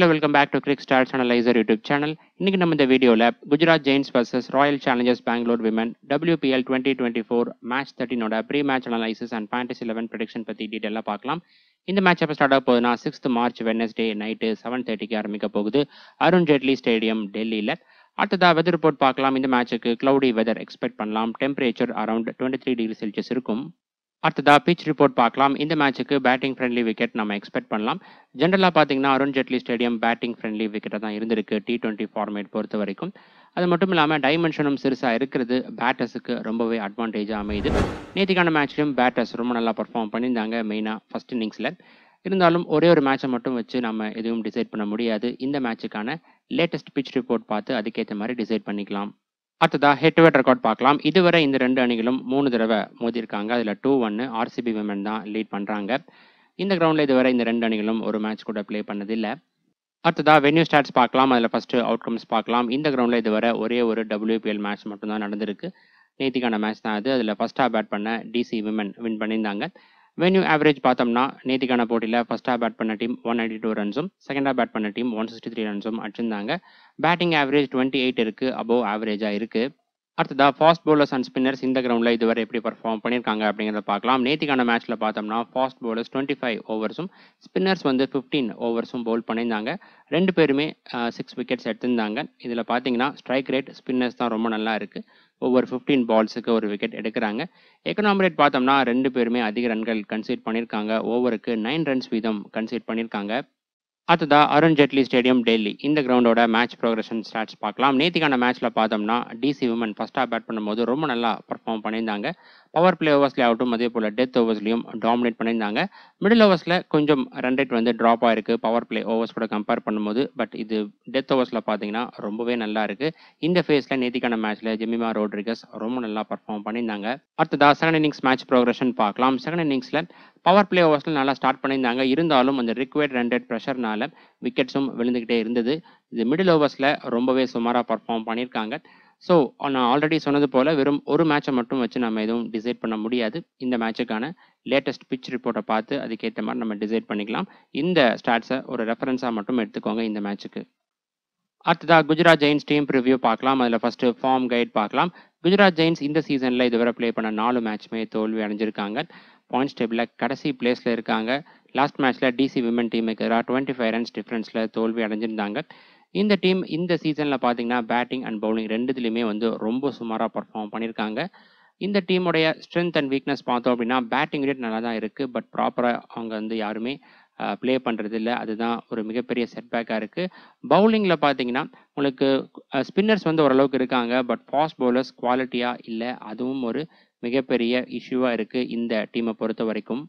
hello welcome back to crick stars analyser YouTube channel இன்னைக்கு நம்ம இந்த வீடியோவில் Gujarat giants versus royal challengers Bangalore women WPL twenty twenty four match தேர்ட்டினோட pre match analysis and fantasy eleven prediction பற்றி டீட்டெயிலாக பார்க்கலாம் இந்த மேட்ச் எப்போ ஸ்டார்ட் ஆக போகுதுன்னா sixth March Wednesday night seven தேர்ட்டிக்கு ஆரம்பிக்க போகுது அருண் ஜேட்லி ஸ்டேடியம் டெல்லியில் அடுத்ததாக வெதர் ரிப்போர்ட் பார்க்கலாம் இந்த மேட்ச்சுக்கு க்ளவுடி வெதர் எக்ஸ்பெக்ட் பண்ணலாம் temperature around twenty three degree Celsius இருக்கும் அடுத்ததாக பிச் ரிப்போர்ட் பார்க்கலாம் இந்த மேட்ச்சுக்கு பேட்டிங் ஃப்ரெண்ட்லி விக்கெட் நம்ம எக்ஸ்பெக்ட் பண்ணலாம் ஜென்ரலாக பார்த்தீங்கன்னா Arun Jaitley stadium batting friendly விக்கெட்டை தான் இருந்திருக்கு டி டுவெண்ட்டி ஃபார்மேட் பொறுத்த வரைக்கும் அது மட்டும் இல்லாமல் டைமென்ஷனும் சிறுசாக இருக்கிறது பேட்டர்ஸுக்கு ரொம்பவே அட்வான்டேஜாக அமையுது நேற்றுக்கான மேட்ச்லையும் பேட்டர்ஸ் ரொம்ப நல்லா பர்ஃபார்ம் பண்ணியிருந்தாங்க மெயினாக ஃபஸ்ட் இன்னிங்ஸில் இருந்தாலும் ஒரே ஒரு மேட்சை மட்டும் வச்சு நம்ம எதுவும் டிசைட் பண்ண முடியாது இந்த மேட்சுக்கான லேட்டஸ்ட் பிச் ரிப்போர்ட் பார்த்து அதுக்கேற்ற மாதிரி டிசைட் பண்ணிக்கலாம் அடுத்ததாக ஹெட் டு ஹெட் ரெக்கார்ட் பார்க்கலாம் இதுவரை இந்த ரெண்டு அணிகளும் மூணு தடவை மோதிருக்காங்க அதில் டூ ஒன்று ஆர்சிபி விமன் தான் லீட் பண்ணுறாங்க இந்த கிரவுண்டில் இதுவரை இந்த ரெண்டு அணிகளும் ஒரு மேட்ச் கூட ப்ளே பண்ணதில்லை அடுத்ததாக வென்யூ ஸ்டாட்ஸ் பார்க்கலாம் அதில் ஃபஸ்ட்டு கம்ஸ் பார்க்கலாம் இந்த கிரவுண்டில் இதுவரை ஒரே ஒரு டபிள்யூபிஎல் மேட்ச் மட்டும்தான் நடந்திருக்கு நேத்திக்கான மேட்ச் தான் அது அதில் ஃபஸ்ட்டாக பேட் பண்ண டிசி விமன் வின் பண்ணியிருந்தாங்க வென்யூ ஆவரேஜ் பார்த்தோம்னா நேத்திக்கான போட்டியில் ஃபஸ்ட்டாக பேட் பண்ண டீம் ஒன் நைன்டி டூ ரன்ஸும் செகண்டாக பேட் பண்ண டீம் ஒன் சிக்ஸ்டி த்ரீ ரன்ஸும் அடிச்சிருந்தாங்க பேட்டிங் ஆவரேஜ் டுவெண்ட்டி எயிட் இருக்குது அபோவ் ஆவரேஜாக இருக்குது அடுத்ததாக ஃபாஸ்ட் போலர்ஸ் அண்ட் ஸ்பின்னர்ஸ் இந்த கிரவுண்டில் இதுவரை எப்படி பர்ஃபார்ம் பண்ணியிருக்காங்க அப்படிங்கிறத பார்க்கலாம் நேத்திக்கான மேட்ச்சில் பார்த்தோம்னா ஃபாஸ்ட் போலர்ஸ் டுவெண்ட்டி ஃபைவ் ஓவர்ஸும் ஸ்பின்னர்ஸ் வந்து ஃபிஃப்டீன் ஓவர்ஸும் பவுல் பண்ணியிருந்தாங்க ரெண்டு பேருமே சிக்ஸ் விக்கெட்ஸ் எடுத்திருந்தாங்க இதில் பார்த்தீங்கன்னா ஸ்ட்ரைக் ரேட் ஸ்பின்னர்ஸ் தான் ரொம்ப நல்லா இருக்குது ஒவ்வொரு ஃபிஃப்டீன் பால்ஸுக்கு ஒரு விக்கெட் எடுக்கிறாங்க எக்கனாமி ரேட் பார்த்தோம்னா ரெண்டு பேருமே அதிக ரன்கள் கன்சீட் பண்ணியிருக்காங்க ஓவருக்கு நைன் ரன்ஸ் வீதம் கன்சீட் பண்ணியிருக்காங்க அடுத்ததாக அருண் ஜெட்லி ஸ்டேடியம் டெல்லி இந்த கிரவுண்டோட மேட்ச் ப்ரோக்ரஷன் ஸ்டாட்ஸ் பார்க்கலாம் நேத்திக்கான மேட்ச்சில் பார்த்தோம்னா டிசி உமன் ஃபஸ்ட்டாக பேட் பண்ணும்போது ரொம்ப நல்லா பர்ஃபார்ம் பண்ணியிருந்தாங்க பவர் பிளே ஓவர்ஸ்லேயே ஆகட்டும் அதே போல் டெத் ஓவர்ஸ்லையும் டாமினேட் பண்ணியிருந்தாங்க மிடில் ஓவர்ஸில் கொஞ்சம் ரன் ரேட் வந்து ட்ராப் ஆயிருக்கு பவர் பிளே ஓவர்ஸ் கூட கம்பேர் பண்ணும்போது பட் இது டெத் ஓவர்ஸில் பார்த்தீங்கன்னா ரொம்பவே நல்லா இருக்குது இந்த ஃபேஸில் நேத்திக்கான மேட்ச்சில் ஜெமிமா ரோட்ரிகஸ் ரொம்ப நல்லா பர்ஃபார்ம் பண்ணியிருந்தாங்க அடுத்ததாக செகண்ட் இன்னிங்ஸ் மேட்ச் ப்ரோக்ரஷன் பார்க்கலாம் செகண்ட் இன்னிங்ஸில் பவர் பிளே ஓவர்ஸில் நல்லா ஸ்டார்ட் பண்ணியிருந்தாங்க இருந்தாலும் அந்த ரிக்வயர்ட் ரெண்டட் ப்ரெஷர்னால விக்கெட்ஸும் விழுந்துக்கிட்டே இருந்தது இது மிடில் ஓவர்ஸில் ரொம்பவே சுமாராக பர்ஃபார்ம் பண்ணியிருக்காங்க ஸோ நான் ஆல்ரெடி சொன்னது போல் வெறும் ஒரு மேட்சை மட்டும் வச்சு நம்ம எதுவும் டிசைட் பண்ண முடியாது இந்த மேட்சுக்கான லேட்டஸ்ட் பிச் ரிப்போர்ட்டை பார்த்து அதுக்கேற்ற மாதிரி நம்ம டிசைட் பண்ணிக்கலாம் இந்த ஸ்டாட்ஸை ஒரு ரெஃபரன்ஸாக மட்டும் எடுத்துக்கோங்க இந்த மேட்சுக்கு அடுத்ததாக குஜராத் ஜெயின்ஸ் டீம் ரிவ்யூ பார்க்கலாம் அதில் ஃபஸ்ட்டு ஃபார்ம் கைட் பார்க்கலாம் குஜராத் ஜெயின்ஸ் இந்த சீசனில் இதுவரை ப்ளே பண்ண நாலு மேட்ச்மே தோல்வி அடைஞ்சிருக்காங்க பாயிண்ட்ஸ் டேபிளில் கடைசி பிளேஸில் இருக்காங்க லாஸ்ட் மேட்ச்சில் டிசி விமன் டீமுக்கு எதிராக டுவெண்ட்டி ஃபைவ் ரன்ஸ் டிஃப்ரென்ஸில் தோல்வி அடைஞ்சிருந்தாங்க இந்த டீம் இந்த சீசனில் பார்த்தீங்கன்னா பேட்டிங் அண்ட் பவுலிங் ரெண்டுத்துலேயுமே வந்து ரொம்ப சுமாராக பர்ஃபார்ம் பண்ணியிருக்காங்க இந்த டீமுடைய ஸ்ட்ரென்த் அண்ட் வீக்னஸ் பார்த்தோம் அப்படின்னா பேட்டிங் ரேட் நல்லா தான் இருக்குது பட் ப்ராப்பராக அவங்க வந்து யாருமே ப்ளே பண்ணுறது இல்லை அதுதான் ஒரு மிகப்பெரிய செட்பேக்காக இருக்குது பவுலிங்கில் பார்த்தீங்கன்னா உங்களுக்கு ஸ்பின்னர்ஸ் வந்து ஓரளவுக்கு இருக்காங்க பட் ஃபாஸ்ட் பவுலர்ஸ் குவாலிட்டியாக இல்லை அதுவும் ஒரு மிகப்பெரிய இஷ்யூவாக இருக்குது இந்த டீமை பொறுத்த வரைக்கும்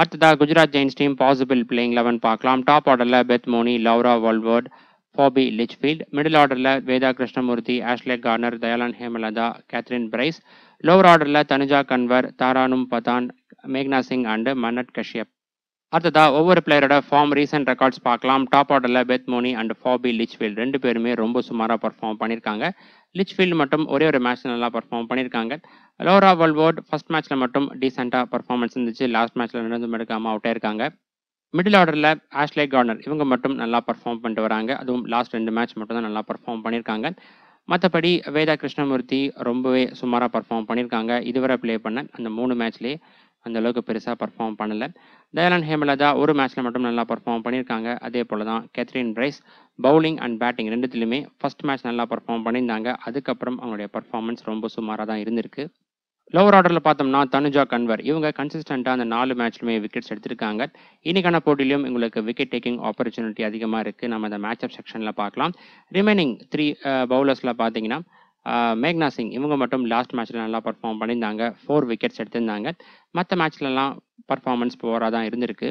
அடுத்ததாக Gujarat giants team possible playing eleven பார்க்கலாம் டாப் ஆர்டரில் Beth Mooney Laura Wolvaardt Phoebe Litchfield middle ஆர்டரில் Veda Krishnamurthy Ashleigh Gardner Dayalan Hemalatha Kathryn Bryce lower ஆர்டரில் தனுஜா கன்வர் தாரானும் பதான் மேக்னா சிங் அண்டு மன்னட் கஷ்யப் அடுத்ததா ஒவ்வொரு பிளேயரோட ஃபார்ம் ரீசன்ட் ரெக்கார்ட்ஸ் பார்க்கலாம் டாப் ஆர்டரில் பெத் மோனி அண்ட் ஃபாபி லிச்ஃபீல்டு ரெண்டு பேருமே ரொம்ப சுமாராக பர்ஃபார்ம் பண்ணியிருக்காங்க லிச்ஃபீல்டு மட்டும் ஒரே ஒரு மேட்ச் நல்லா பர்ஃபார்ம் பண்ணியிருக்காங்க லோரா வல்வோர்ட் ஃபஸ்ட் மேட்ச்சில் மட்டும் டீசெண்டாக பர்ஃபார்மன்ஸ் இருந்துச்சு லாஸ்ட் மேட்ச்சில் நடந்து எடுக்காமல் அவுட்டே இருக்காங்க மிடில் ஆர்டரில் ஆஷ்லே கார்னர் இவங்க மட்டும் நல்லா பர்ஃபார்ம் பண்ணிட்டு வராங்க அதுவும் லாஸ்ட் ரெண்டு மேட்ச் மட்டும் தான் நல்லா பர்ஃபார்ம் பண்ணியிருக்காங்க மற்றபடி வேதா கிருஷ்ணமூர்த்தி ரொம்பவே சுமாராக பர்ஃபார்ம் பண்ணியிருக்காங்க இதுவரை ப்ளே பண்ண அந்த மூணு மேட்ச்லேயே அந்தளவுக்கு பெருசாக பர்ஃபார்ம் பண்ணலை தயாலன் ஹேமலதா ஒரு மேட்ச்சில் மட்டும் நல்லா பர்ஃபார்ம் பண்ணியிருக்காங்க அதே போல் தான் Kathryn Bryce bowling and batting ரெண்டுத்துலையுமே ஃபஸ்ட் மேட்ச் நல்லா பர்ஃபார்ம் பண்ணியிருந்தாங்க அதுக்கப்புறம் அவங்களுடைய பர்ஃபார்மன்ஸ் ரொம்ப சுமாராக தான் இருந்திருக்கு லோவர் ஆர்டரில் பார்த்தோம்னா தனுஜா கன்வர் இவங்க கன்சிஸ்டண்ட்டாக அந்த நாலு மேட்ச்லையுமே விக்கெட்ஸ் எடுத்திருக்காங்க இன்றைக்கான போட்டியிலும் உங்களுக்கு விக்கெட் டேக்கிங் ஆப்பர்ச்சுனிட்டி அதிகமாக இருக்குது நம்ம அந்த மேட்ச் அப் செக்ஷனில் பார்க்கலாம் ரிமைனிங் த்ரீ பவுலர்ஸில் பார்த்தீங்கன்னா மேக்னா சிங் இவங்க மட்டும் லாஸ்ட் மேட்ச்சில் நல்லா பர்ஃபார்ம் பண்ணியிருந்தாங்க ஃபோர் விக்கெட்ஸ் எடுத்திருந்தாங்க மற்ற மேட்ச்லலாம் பர்ஃபார்மன்ஸ் புவராக தான் இருந்திருக்கு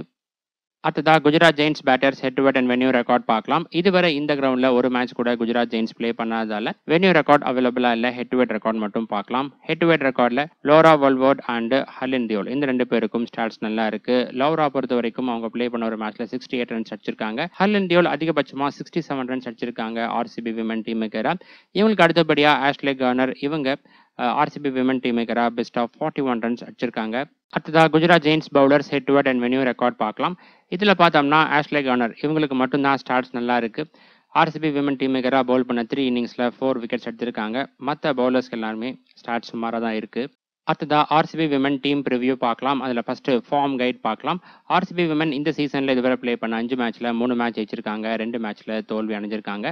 அடுத்ததாக Gujarat giants batters head to and venue record பார்க்கலாம் இதுவரை இந்த கிரவுண்டில் ஒரு மேட்ச் கூட குஜராத் ஜெயின்ஸ் பிளே பண்ணாதால வென்யூ ரெக்கார்ட் அவைலபிளாக இல்லை ஹெட் டு ரெக்கார்ட் மட்டும் பார்க்கலாம் ஹெட் டு ஹெட் ரெக்கார்டில் Laura Wolvaardt and Harleen Deol இந்த ரெண்டு பேருக்கும் ஸ்டார்ஸ் நல்லா இருக்கு லோரா பொறுத்த வரைக்கும் அவங்க பிளே பண்ண ஒரு மேட்ச்ல சிக்ஸ்டி எயிட் ரன்ஸ் அடிச்சிருக்காங்க ஹலின் தியோல் அதிகபட்சமாக சிக்ஸ்டி செவன் ரன்ஸ் அடிச்சிருக்காங்க ஆர்சிபி விமன் டீமுக்கு இவங்களுக்கு அடுத்தபடியாக ஆஷ்லே கர்னர் இவங்க ஆர்சிபி விமன் டீமேக்கராக best of forty one runs அடிச்சிருக்காங்க அடுத்ததாக குஜராத் ஜெயின்ஸ் பவுலர்ஸ் ஹெட் டுவர்ட் அண்ட் வென்யூ ரெக்கார்ட் பார்க்கலாம் இதில் பார்த்தோம்னா ஆஷ்லே கவர்னர் இவங்களுக்கு மட்டும்தான் ஸ்டார்ட்ஸ் நல்லா இருக்குது ஆர்சிபி விமன் டீமேக்கராக பவுல் பண்ண த்ரீ இன்னிங்ஸில் ஃபோர் விக்கெட்ஸ் எடுத்திருக்காங்க மற்ற பவுலர்ஸ்க்கு எல்லாருமே ஸ்டார்ட் சுமாராக தான் இருக்குது அடுத்ததாக ஆர்சிபி விமன் டீம் ரிவியூ பார்க்கலாம் அதில் ஃபஸ்ட்டு ஃபார்ம் கைட் பார்க்கலாம் ஆர்சிபி விமன் இந்த சீசனில் இதுவரை ப்ளே பண்ண அஞ்சு மேட்ச்சில் மூணு மேட்ச் ஜெயிச்சிருக்காங்க ரெண்டு மேட்ச்சில் தோல்வி அடைஞ்சிருக்காங்க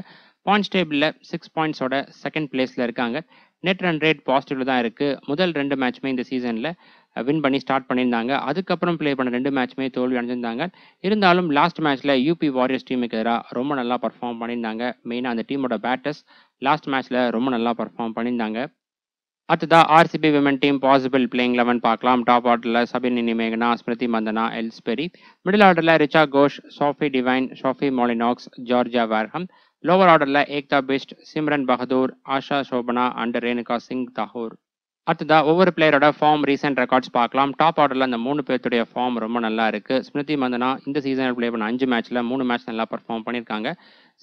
பாயிண்ட்ஸ் டேபிளில் சிக்ஸ் பாயிண்ட்ஸோட செகண்ட் பிளேஸில் இருக்காங்க நெட் ரன் ரேட் பாசிட்டிவ் தான் இருக்குது முதல் ரெண்டு மேட்ச்மே இந்த சீசனில் வின் பண்ணி ஸ்டார்ட் பண்ணியிருந்தாங்க அதுக்கப்புறம் ப்ளே பண்ண ரெண்டு மேட்ச்மே தோல்வி அடைஞ்சிருந்தாங்க இருந்தாலும் லாஸ்ட் மேட்ச்சில் யூபி வாரியர்ஸ் டீமுக்கு எதிராக ரொம்ப நல்லா பர்ஃபார்ம் பண்ணியிருந்தாங்க மெயினாக அந்த டீமோட பேட்டர்ஸ் லாஸ்ட் மேட்ச்சில் ரொம்ப நல்லா பர்ஃபார்ம் பண்ணியிருந்தாங்க அடுத்ததாக RCB women team possible playing eleven பார்க்கலாம் டாப் ஆர்டரில் சபின் இனிமேகனா ஸ்மிருதி மந்தனா எல்ஸ்பெரி மிடில் ஆர்டரில் Richa Ghosh Sophie Devine Sophie Molineux Georgia Wareham lower ஆர்டரில் ஏக்தா பிஸ்ட் சிம்ரன் பகதூர் ஆஷா சோபனா அண்ட் ரேணுகா சிங் தாகூர் அடுத்ததாக ஒவ்வொரு பிளேயரோட ஃபார்ம் ரீசெண்ட் ரெக்கார்ட்ஸ் பார்க்கலாம் டாப் ஆர்டரில் அந்த மூணு பேர்த்துடைய ஃபார்ம் ரொம்ப நல்லா இருக்கு ஸ்மிருதி மந்தனா இந்த சீசனில் ப்ளே பண்ண அஞ்சு மேட்ச்சில் மூணு மேட்ச் நல்லா பர்ஃபார்ம் பண்ணியிருக்காங்க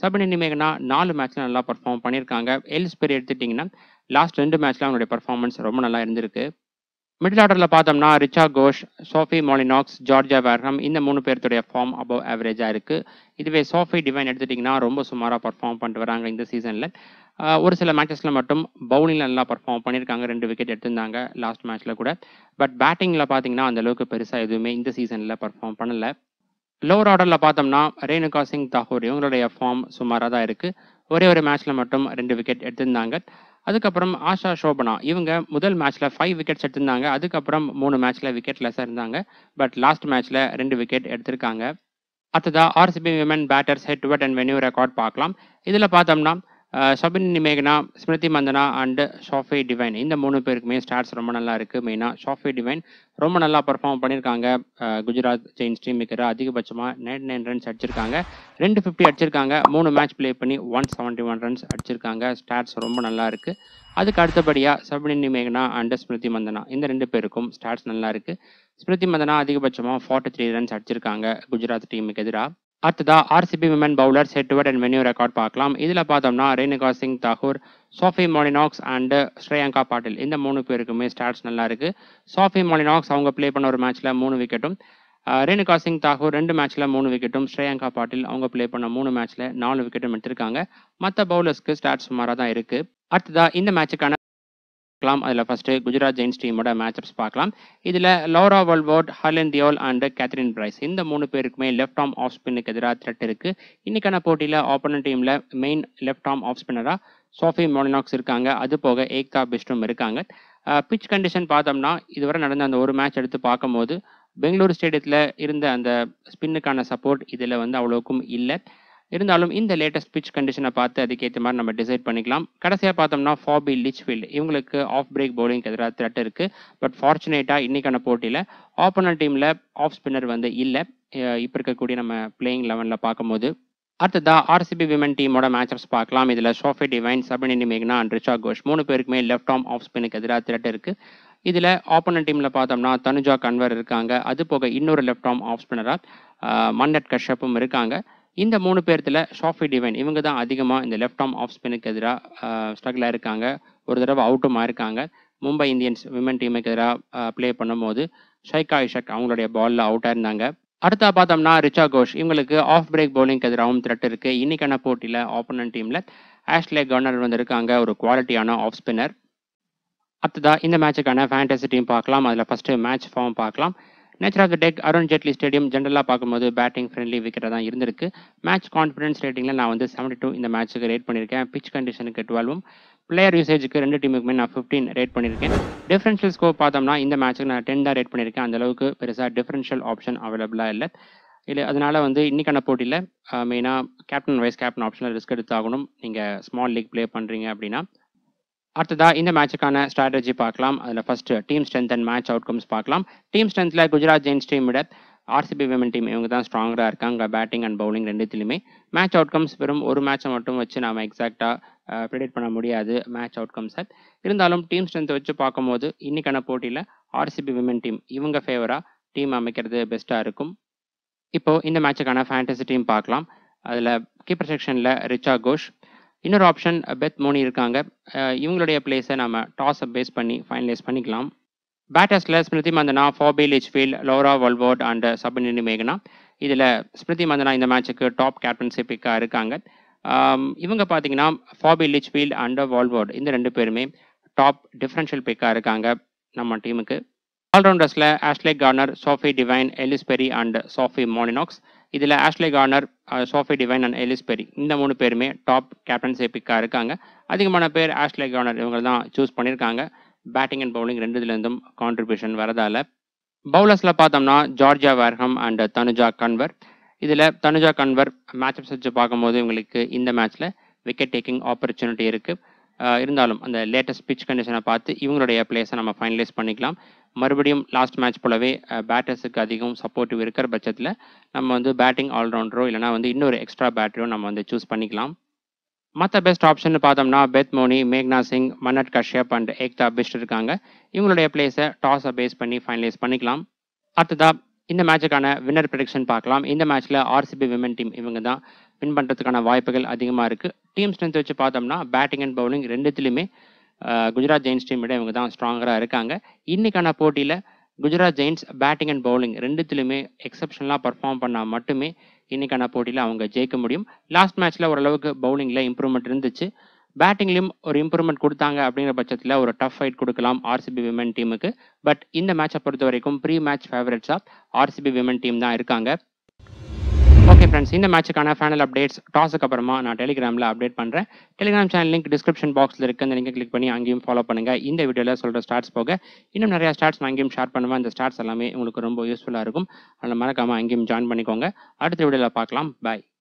சபின் நிமேகனா நாலு மேட்ச்சில் நல்லா பர்ஃபார்ம் பண்ணியிருக்காங்க எல்ஸ் பெரிய எடுத்துட்டிங்கன்னா லாஸ்ட் ரெண்டு மேட்ச்சில் அவனுடைய பர்ஃபார்மன்ஸ் ரொம்ப நல்லா இருந்திருக்கு மிடில் ஆர்டரில் பார்த்தோம்னா ரிச்சா கோஷ் சோஃபி மோலினாக்ஸ் ஜார்ஜா வேர்ஹம் இந்த மூணு பேர்த்துடைய ஃபார்ம் அபவ் ஆவரேஜாக இருக்குது இதுவே சோஃபி டிவைன் எடுத்துட்டிங்கன்னா ரொம்ப சுமாராக பர்ஃபார்ம் பண்ணிட்டு வராங்க இந்த சீசனில் ஒரு சில மேட்சஸில் மட்டும் பவுலிங்கில் நல்லா பர்ஃபார்ம் பண்ணியிருக்காங்க ரெண்டு விக்கெட் எடுத்திருந்தாங்க லாஸ்ட் மேட்ச்சில் கூட பட் பேட்டிங்கில் பார்த்தீங்கன்னா அந்தளவுக்கு பெருசாக எதுவுமே இந்த சீசனில் பர்ஃபார்ம் பண்ணலை லோவர் ஆர்டரில் பார்த்தோம்னா ரேணுகா சிங் தாகூர் இவங்களுடைய ஃபார்ம் சுமாராக தான் இருக்குது ஒரே ஒரு மேட்ச்சில் மட்டும் ரெண்டு விக்கெட் எடுத்திருந்தாங்க அதுக்கப்புறம் ஆஷா ஷோபனா இவங்க முதல் மேட்ச்சில் ஃபைவ் விக்கெட்ஸ் எடுத்திருந்தாங்க அதுக்கப்புறம் மூணு மேட்ச்சில் விக்கெட் லெஸ்ஸாக இருந்தாங்க பட் லாஸ்ட் மேட்ச்சில் ரெண்டு விக்கெட் எடுத்திருக்காங்க அடுத்ததாக RCB women batters head to head and venue record பார்க்கலாம் இதில் பார்த்தோம்னா சபின் நிமேகனா Smriti Mandhana and Sophie Devine இந்த மூணு பேருக்குமே ஸ்டார்ஸ் ரொம்ப நல்லா இருக்குது மெயினாக ஷாஃபே டிவைன் ரொம்ப நல்லா பர்ஃபார்ம் பண்ணியிருக்காங்க குஜராத் செயின் டீம் மேக்கர் அதிகபட்சமாக நைன்டி நைன் ரன்ஸ் அடிச்சிருக்காங்க ரெண்டு ஃபிஃப்டி அடிச்சிருக்காங்க மூணு மேட்ச் ப்ளே பண்ணி ஒன் செவன்ட்டி ஒன் ரன்ஸ் அடிச்சிருக்காங்க ஸ்டார்ஸ் ரொம்ப நல்லா இருக்குது அதுக்கு அடுத்தபடியாக சபினி மேகனா அண்டு ஸ்மிருதி மந்தனா இந்த ரெண்டு பேருக்கும் ஸ்டார்ஸ் நல்லா இருக்குது ஸ்மிருதி மந்தனா அதிகபட்சமாக ஃபார்ட்டி த்ரீ ரன்ஸ் அடிச்சிருக்காங்க குஜராத் டீமுக்கு எதிராக அடுத்ததா RCB women bowler head to head and venue record பார்க்கலாம் இதில் பார்த்தோம்னா Renuka Singh Thakur Sophie Molineux and Shreyanka Patil இந்த மூணு பேருக்குமே ஸ்டாட்ஸ் நல்லா இருக்கு சோஃபி மோனினாக்ஸ் அவங்க ப்ளே பண்ண ஒரு மேட்ச்சில் மூணு விக்கெட்டும் ரேணுகா சிங் தாகூர் ரெண்டு மேட்ச்சில் மூணு விக்கெட்டும் ஸ்ரேயங்கா பாட்டில் அவங்க ப்ளே பண்ண மூணு மேட்ச்சில் நாலு விக்கெட்டும் எடுத்திருக்காங்க மற்ற பவுலர்ஸ்க்கு ஸ்டாட்ஸ் சுமாராக தான் இருக்குது அடுத்ததாக இந்த மேட்சுக்கான பார்க்கலாம் அதில் ஃபஸ்ட்டு குஜராத் ஜெயின்ஸ் டீமோட மேட்சப்ஸ் பார்க்கலாம் இதில் Laura Wolvaardt Harleen Deol and Kathryn Bryce இந்த மூணு பேருக்குமே லெஃப்ட் ஆம் ஆஃப் ஸ்பின்னுக்கு எதிராக த்ரெட் இருக்குது இன்றைக்கான போட்டியில் ஆப்போனன்ட் டீமில் மெயின் லெஃப்ட் ஆம் ஆஃப் ஸ்பின்னராக சோஃபி மோலினாக்ஸ் இருக்காங்க அது போக ஏக்தா பிஸ்டும் இருக்காங்க பிச் கண்டிஷன் பார்த்தோம்னா இதுவரை நடந்த அந்த ஒரு மேட்ச் எடுத்து பார்க்கும்போது பெங்களூரு ஸ்டேடியத்தில் இருந்த அந்த ஸ்பின்னுக்கான சப்போர்ட் இதில் வந்து அவ்வளோக்கும் இல்லை இருந்தாலும் இந்த லேட்டஸ்ட் பிச் கண்டிஷனை பார்த்து அதுக்கேற்ற மாதிரி நம்ம டிசைட் பண்ணிக்கலாம் கடைசியாக பார்த்தோம்னா ஃபாபி லிச்ஃபீல்டு இவங்களுக்கு ஆஃப் பிரேக் பவுலிங்க்கு எதிராக த்ரெட் இருக்குது பட் ஃபார்ச்சுனேட்டாக இன்றைக்கான போட்டியில் ஆப்பனர் டீமில் ஆஃப் ஸ்பின்னர் வந்து இல்லை இப்போ இருக்கக்கூடிய நம்ம பிளேயிங் லெவனில் பார்க்கும்போது அடுத்ததா ஆர்சிபி விமன் டீமோட மேட்சஸ் பார்க்கலாம் இதில் ஷோஃபி டிவைன் சபினி மேக்னா அண்ட் ரிச்சா கோஷ் மூணு பேருக்குமே லெஃப்ட் ஆர்ம் ஆஃப் ஸ்பின்னுக்கு எதிராக த்ரெட் இருக்குது இதில் ஆப்பனர் டீமில் பார்த்தோம்னா தனுஜா கன்வர் இருக்காங்க அது போக இன்னொரு லெஃப்ட் ஆர்ம் ஆஃப் ஸ்பின்னராக மன்னட் கஷ்யப்பும் இருக்காங்க இந்த மூணு பேர்த்தில் ஷாஃபி டிவைன் இவங்க தான் அதிகமாக இந்த லெஃப்ட் ஆம் ஆஃப் ஸ்பின்னுக்கு எதிராக ஸ்ட்ரகிளாக இருக்காங்க ஒரு தடவை அவுட்டும் ஆயிருக்காங்க மும்பை இந்தியன்ஸ் விமன் டீமுக்கு எதிராக ப்ளே பண்ணும்போது ஷைகா இஷக் அவங்களுடைய பாலில் அவுட்டாக இருந்தாங்க அடுத்தா பார்த்தோம்னா ரிச்சா கோஷ் இவங்களுக்கு ஆஃப் பிரேக் பவுலிங் எதிராகவும் த்ரெட் இருக்குது இன்றைக்கான போட்டியில் ஆப்பனன் டீமில் ஆஷ்லே கவர்னர் வந்திருக்காங்க ஒரு குவாலிட்டியான ஆஃப் ஸ்பின்னர் அடுத்ததாக இந்த மேட்சுக்கான ஃபேண்டசி டீம் பார்க்கலாம் அதில் ஃபஸ்ட்டு மேட்ச் ஃபார்ம் பார்க்கலாம் the deck Arun Jaitley stadium ஜென்ரலாக பார்க்கும்போது பேட்டிங் ஃப்ரெண்ட்லி விக்கெட்டாக தான் இருந்திருக்கு மேட்ச் கான்ஃபிடன்ஸ் ரேட்டிங்கில் நான் வந்து செவன்டி டூ இந்த மேட்ச்சுக்கு ரேட் பண்ணியிருக்கேன் பிச் கண்டிஷனுக்கு டுவெல்வும் பிளேயர் யூசேஜுக்கு ரெண்டு டீமுக்குமே நான் ஃபிஃப்டீன் ரேட் பண்ணியிருக்கேன் டிஃபரன்ஷியல் ஸ்கோர் பார்த்தோம்னா இந்த மேட்ச்சுக்கு நான் டென் தான் ரேட் பண்ணியிருக்கேன் அந்தளவுக்கு பெருசாக டிஃபரன்ஷியல் ஆப்ஷன் அவைலபிளாக இல்லை இல்லை அதனால் வந்து இன்றைக்கான போட்டியில் மெயினாக கேப்டன் வைஸ் கேப்டன் ஆப்ஷனில் ரிஸ்க் எடுத்தாகணும் நீங்கள் ஸ்மால் லீக் ப்ளே பண்ணுறீங்க அப்படின்னா அடுத்ததாக இந்த மேட்சுக்கான ஸ்ட்ராட்டஜி பார்க்கலாம் அதில் first team strength and match outcomes பார்க்கலாம் டீம் ஸ்ட்ரென்த்தில் குஜராத் ஜெயின்ஸ் டீம் விட ஆர்சிபி விமன் டீம் இவங்க தான் ஸ்ட்ராங்காக இருக்காங்க பேட்டிங் அண்ட் பவுலிங் ரெண்டுத்திலுமே மேட்ச் அவுட்கம்ஸ் வெறும் ஒரு மேட்சை மட்டும் வச்சு நாம் எக்ஸாக்டாக ப்ரிடிக்ட் பண்ண முடியாது மேட்ச் அவுட்கம்ஸை இருந்தாலும் டீம் ஸ்ட்ரென்த்தை வச்சு பார்க்கும்போது இன்றைக்கான போட்டியில் ஆர்சிபி விமன் டீம் இவங்க ஃபேவராக டீம் அமைக்கிறது பெஸ்ட்டாக இருக்கும் இப்போது இந்த மேட்சுக்கான ஃபேண்டசி டீம் பார்க்கலாம் அதில் கீப்பர் செக்ஷனில் ரிச்சா கோஷ் இன்னொரு ஆப்ஷன் பெத் மோனி இருக்காங்க இவங்களுடைய பிளேஸை நம்ம டாஸை பேஸ் பண்ணி ஃபைனலைஸ் பண்ணிக்கலாம் பேட்டர்ஸில் Smriti Mandhana Phoebe Litchfield Laura Wolvaardt and Sabbhineni மேகனா இதில் ஸ்மிருதி மந்தனா இந்த மேட்சுக்கு டாப் கேப்டன்ஷிப் பிக்காக இருக்காங்க இவங்க பார்த்தீங்கன்னா ஃபாபில் ஃபீல்ட் அண்ட் வால்வோர்ட் இந்த ரெண்டு பேருமே டாப் டிஃப்ரென்ஷியல் பிக்காக இருக்காங்க நம்ம டீமுக்கு ஆல்ரவுண்டர்ஸில் Ashleigh Gardner Sophie Devine Ellyse Perry and Sophie Molineux இதில் Ashleigh Gardner Sophie Devine and Ellyse Perry இந்த மூணு பேருமே டாப் கேப்டன்சி பிக்காக இருக்காங்க அதிகமான பேர் ஆஷ்லே கார்னர் இவங்க தான் சூஸ் பண்ணியிருக்காங்க பேட்டிங் அண்ட் பவுலிங் ரெண்டுலேருந்தும் கான்ட்ரிபியூஷன் வரதால பவுலர்ஸில் பார்த்தோம்னா Georgia Wareham and Tanuja Kanwar இதில் தனுஜா கன்வர் மேட்சப் வச்சு பார்க்கும்போது இவங்களுக்கு இந்த மேட்ச்சில் விக்கெட் டேக்கிங் ஆப்பர்ச்சுனிட்டி இருக்குது இருந்தாலும் அந்த லேட்டஸ்ட் பிச் கண்டிஷனை பார்த்து இவங்களுடைய பிளேஸை நம்ம ஃபைனலைஸ் பண்ணிக்கலாம் மறுபடியும் லாஸ்ட் மேட்ச் போலவே பேட்டர்ஸுக்கு அதிகம் சப்போர்ட்டிவ் இருக்கிற பட்சத்தில் நம்ம வந்து பேட்டிங் ஆல்ரவுண்டரோ இல்லைனா வந்து இன்னொரு எக்ஸ்ட்ரா பேட்டரியோ நம்ம வந்து சூஸ் பண்ணிக்கலாம் மற்ற பெஸ்ட் ஆப்ஷன் பார்த்தோம்னா பெத் மோனி மேக்னா சிங் மன்னட் கஷ்யப் அண்ட் ஏக்தா பிஸ்ட் இருக்காங்க இவங்களுடைய பிளேஸை டாஸை பேஸ் பண்ணி ஃபைனலைஸ் பண்ணிக்கலாம் அடுத்ததாக இந்த மேட்சுக்கான வின்னர் ப்ரெடிக்ஷன் பார்க்கலாம் இந்த மேட்ச்சில் ஆர்சிபி விமன் டீம் இவங்க தான் வின் பண்ணுறதுக்கான வாய்ப்புகள் அதிகமாக இருக்குது டீம் ஸ்ட்ரென்த் வச்சு பார்த்தோம்னா பேட்டிங் அண்ட் பவுலிங் ரெண்டுத்துலையுமே குஜராத் ஜெயின்ஸ் டீம் விட இவங்க தான் ஸ்ட்ராங்கராக இருக்காங்க இன்றைக்கான போட்டியில் Gujarat giants batting and bowling ரெண்டுத்துலையுமே எக்ஸப்ஷனலாக பர்ஃபார்ம் பண்ணால் மட்டுமே இன்றைக்கான போட்டியில் அவங்க ஜெயிக்க முடியும் லாஸ்ட் மேட்ச்சில் ஓரளவுக்கு பவுலிங்கில் இம்ப்ரூவ்மெண்ட் இருந்துச்சு பேட்டிங்லேயும் ஒரு இம்ப்ரூவ்மெண்ட் கொடுத்தாங்க அப்படிங்கிற பட்சத்தில் ஒரு டஃப் ஃபைட் கொடுக்கலாம் ஆர்சிபி விமன் டீமுக்கு பட் இந்த மேட்சை பொறுத்த வரைக்கும் ப்ரீ மேட்ச் ஃபேவரட்ஸாக ஆர்சிபி விமன் டீம் தான் இருக்காங்க ஓகே ஃப்ரெண்ட்ஸ் இந்த மேட்சுக்கான ஃபைனல் அப்டேட்ஸ் டாஸுக்கு அப்புறமா நான் டெலிகிராமில் அப்டேட் பண்ணுறேன் டெலிகிராம் சேனல் லிங்க் டிஸ்கிரிப்ஷன் பாக்ஸில் இருக்குது அந்த லிங்க் கிளிக் பண்ணி அங்கேயும் ஃபாலோ பண்ணுங்கள் இந்த வீடியோவில் சொல்கிற ஸ்டார்ட்ஸ் போக இன்னும் நிறையா ஸ்டார்ட்ஸ் நான் அங்கேயும் ஷேர் பண்ணுவேன் அந்த ஸ்டார்ட்ஸ் எல்லாமே உங்களுக்கு ரொம்ப யூஸ்ஃபுல்லாக இருக்கும் அதில் மறக்காமல் அங்கேயும் ஜாயின் பண்ணிக்கோங்க அடுத்த வீடியோவில் பார்க்கலாம் பாய்